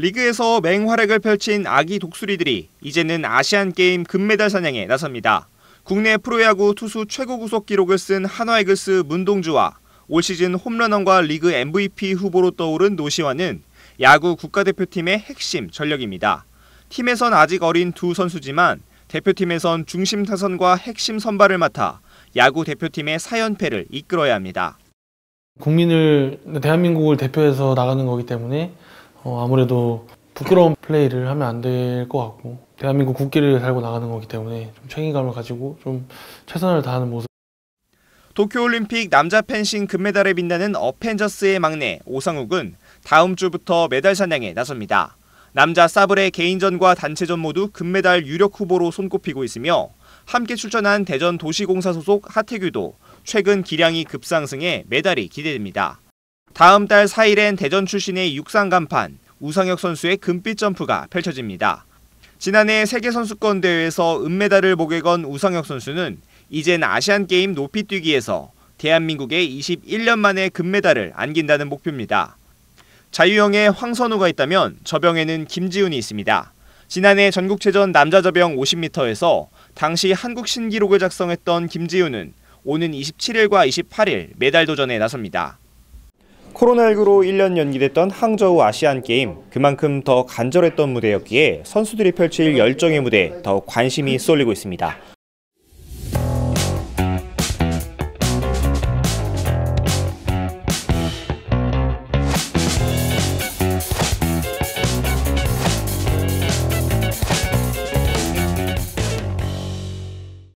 리그에서 맹활약을 펼친 아기 독수리들이 이제는 아시안게임 금메달 사냥에 나섭니다. 국내 프로야구 투수 최고 구속 기록을 쓴한화이글스 문동주와 올 시즌 홈런왕과 리그 MVP 후보로 떠오른 노시환은 야구 국가대표팀의 핵심 전력입니다. 팀에선 아직 어린 두 선수지만 대표팀에선 중심 타선과 핵심 선발을 맡아 야구 대표팀의 4연패를 이끌어야 합니다. 국민을 대한민국을 대표해서 나가는 거기 때문에 어, 아무래도 부끄러운 플레이를 하면 안 될 것 같고 대한민국 국기를 달고 나가는 거기 때문에 좀 책임감을 가지고 좀 최선을 다하는 모습. 도쿄올림픽 남자 펜싱 금메달에 빛나는 어펜져스의 막내 오상욱은 다음 주부터 메달 사냥에 나섭니다. 남자 사블의 개인전과 단체전 모두 금메달 유력 후보로 손꼽히고 있으며 함께 출전한 대전 도시공사 소속 하태규도 최근 기량이 급상승해 메달이 기대됩니다. 다음 달 4일엔 대전 출신의 육상 간판 우상혁 선수의 금빛 점프가 펼쳐집니다. 지난해 세계선수권 대회에서 은메달을 목에 건 우상혁 선수는 이젠 아시안게임 높이뛰기에서 대한민국의 21년 만에 금메달을 안긴다는 목표입니다. 자유형에 황선우가 있다면 저병에는 김지훈이 있습니다. 지난해 전국체전 남자 저병 50m에서 당시 한국 신기록을 작성했던 김지훈은 오는 27일과 28일 메달 도전에 나섭니다. 코로나19로 1년 연기됐던 항저우 아시안게임, 그만큼 더 간절했던 무대였기에 선수들이 펼칠 열정의 무대에 더 관심이 쏠리고 있습니다.